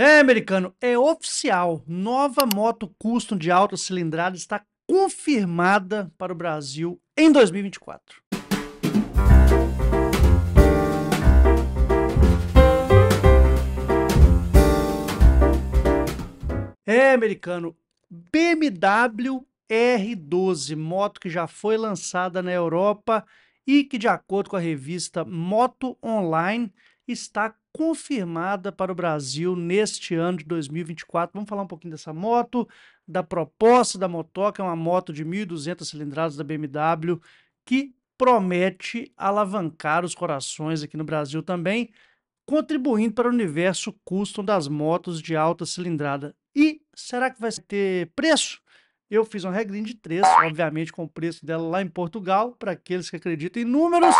É, americano, é oficial. Nova moto custom de alta cilindrada está confirmada para o Brasil em 2024. É, americano, BMW R12, moto que já foi lançada na Europa e que, de acordo com a revista Moto Online, está confirmada para o Brasil neste ano de 2024. Vamos falar um pouquinho dessa moto, da proposta da Motoca, é uma moto de 1.200 cilindradas da BMW que promete alavancar os corações aqui no Brasil também, contribuindo para o universo custom das motos de alta cilindrada. E será que vai ter preço? Eu fiz uma regrinha de três, obviamente com o preço dela lá em Portugal, para aqueles que acreditam em números.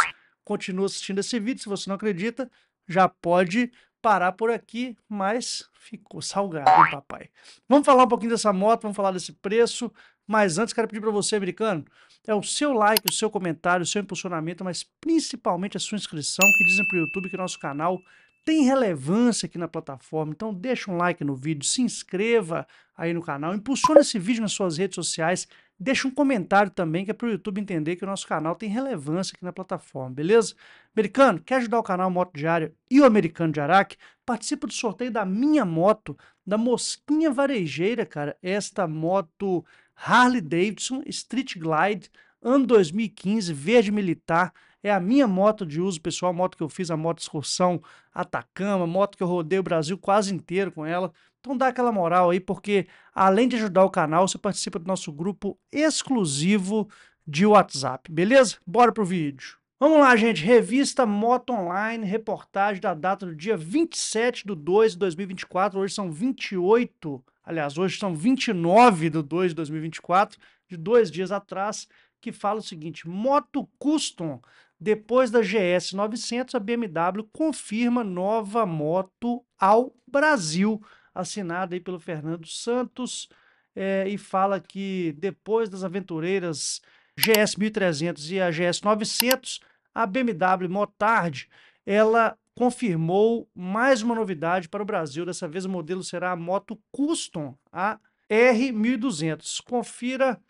Continua assistindo esse vídeo, se você não acredita, já pode parar por aqui, mas ficou salgado, hein, papai? Vamos falar um pouquinho dessa moto, vamos falar desse preço, mas antes quero pedir para você, americano, é o seu like, o seu comentário, o seu impulsionamento, mas principalmente a sua inscrição, que dizem para o YouTube que nosso canal tem relevância aqui na plataforma, então deixa um like no vídeo, se inscreva aí no canal, impulsiona esse vídeo nas suas redes sociais, Deixa um comentário também, que é para o YouTube entender que o nosso canal tem relevância aqui na plataforma, beleza? Americano, quer ajudar o canal Moto Diário e o Americano de Araque? Participa do sorteio da minha moto, da Mosquinha Varejeira, cara. Esta moto Harley Davidson Street Glide, ano 2015, verde militar. É a minha moto de uso pessoal, a moto que eu fiz, a moto excursão Atacama, moto que eu rodei o Brasil quase inteiro com ela. Então dá aquela moral aí, porque além de ajudar o canal, você participa do nosso grupo exclusivo de WhatsApp, beleza? Bora pro vídeo. Vamos lá, gente. Revista Moto Online, reportagem da data do dia 27 de 2 de 2024. Hoje são 28, aliás, hoje são 29 de 2 de 2024, de dois dias atrás, que fala o seguinte: Moto Custom depois da GS 900, a BMW confirma nova moto ao Brasil assinada aí pelo Fernando Santos, é, e fala que depois das aventureiras GS 1300 e a GS 900, a BMW Motard, ela confirmou mais uma novidade para o Brasil. Dessa vez o modelo será a moto Custom, a R1200. Confira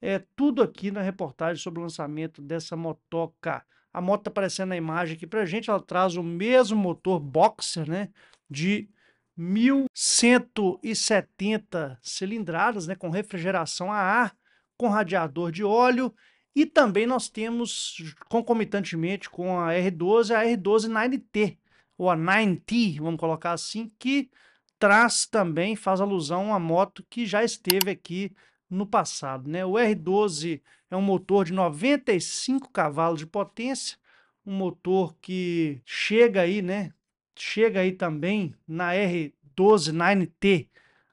é, tudo aqui na reportagem sobre o lançamento dessa motoca. A moto está aparecendo na imagem aqui para gente. Ela traz o mesmo motor boxer né, de 1.170 cilindradas, né, com refrigeração a ar, com radiador de óleo, e também nós temos, concomitantemente com a R12, a R12 9T, ou a 9T, vamos colocar assim, que traz também, faz alusão a moto que já esteve aqui no passado. Né? O R12 é um motor de 95 cavalos de potência, um motor que chega aí, né, chega aí também na R129T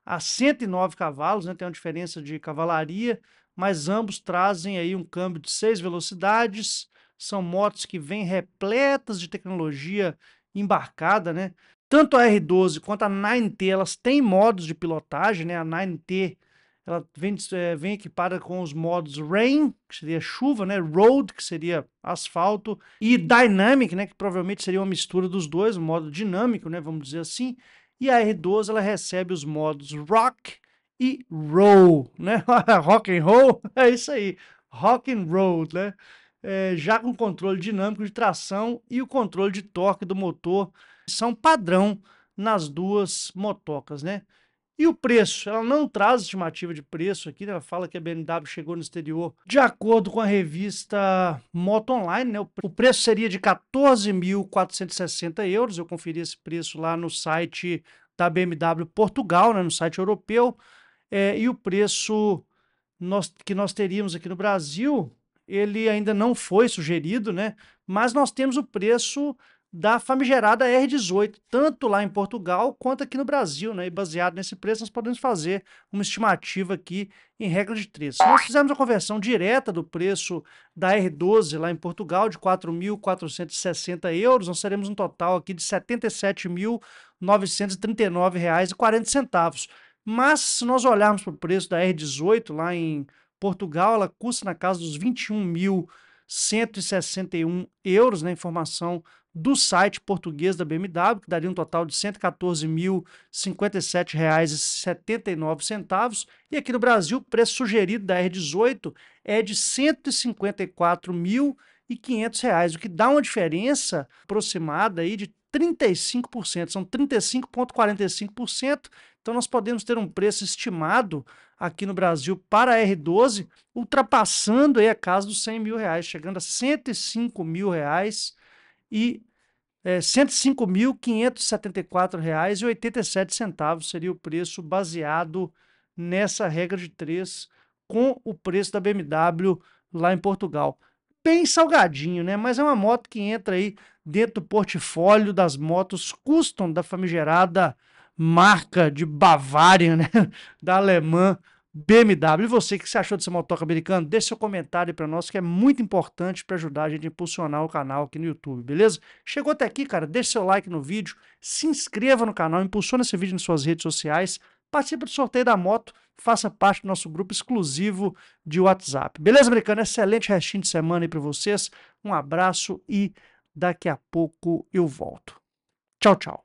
a 109 cavalos, né? tem uma diferença de cavalaria, mas ambos trazem aí um câmbio de seis velocidades, são motos que vêm repletas de tecnologia embarcada, né? Tanto a R12 quanto a 9T, elas têm modos de pilotagem, né? A 9T ela vem, é, vem equipada com os modos Rain, que seria chuva, né? Road, que seria asfalto, e Dynamic, né? Que provavelmente seria uma mistura dos dois, um modo dinâmico, né? Vamos dizer assim. E a R12 ela recebe os modos Rock e Roll, né? rock and Roll, é isso aí. Rock and Roll, né? É, já com controle dinâmico de tração e o controle de torque do motor são padrão nas duas motocas, né? E o preço? Ela não traz estimativa de preço aqui, né? ela fala que a BMW chegou no exterior. De acordo com a revista Moto Online, né? o preço seria de 14.460 euros. Eu conferi esse preço lá no site da BMW Portugal, né? no site europeu. É, e o preço nós, que nós teríamos aqui no Brasil, ele ainda não foi sugerido, né? mas nós temos o preço da famigerada R18, tanto lá em Portugal quanto aqui no Brasil, né? E baseado nesse preço, nós podemos fazer uma estimativa aqui em regra de três. Se Nós fizermos a conversão direta do preço da R12 lá em Portugal, de 4.460 euros, nós teremos um total aqui de R$ 77.939,40. Mas se nós olharmos para o preço da R18 lá em Portugal, ela custa na casa dos 21.161 euros, né? Informação do site português da BMW, que daria um total de R$ 114.057,79. E aqui no Brasil, o preço sugerido da R18 é de R$ 154.500, o que dá uma diferença aproximada aí de 35%, são 35,45%. Então, nós podemos ter um preço estimado aqui no Brasil para a R12, ultrapassando aí a casa dos R$ 100.000, chegando a R$ 105.000 e é, R$ 105.574,87 seria o preço baseado nessa regra de três com o preço da BMW lá em Portugal. Bem salgadinho, né? Mas é uma moto que entra aí dentro do portfólio das motos custom da famigerada marca de Bavária, né? Da alemã BMW. E você, o que você achou dessa motoca americana? Deixe seu comentário para nós, que é muito importante para ajudar a gente a impulsionar o canal aqui no YouTube, beleza? Chegou até aqui, cara, deixe seu like no vídeo, se inscreva no canal, impulsiona esse vídeo nas suas redes sociais, participe do sorteio da moto, faça parte do nosso grupo exclusivo de WhatsApp. Beleza, americano? Excelente restinho de semana aí para vocês. Um abraço e daqui a pouco eu volto. Tchau, tchau.